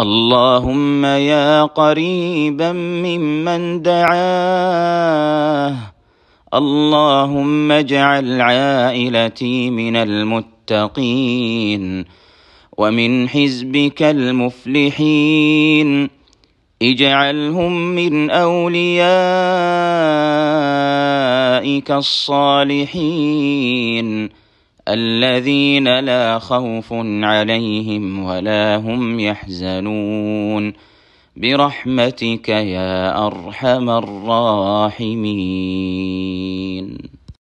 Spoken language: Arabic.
اللهم يا قريبا ممن دعاه اللهم اجعل عائلتي من المتقين ومن حزبك المفلحين اجعلهم من اوليائك الصالحين الذين لا خوف عليهم ولا هم يحزنون برحمتك يا ارحم الراحمين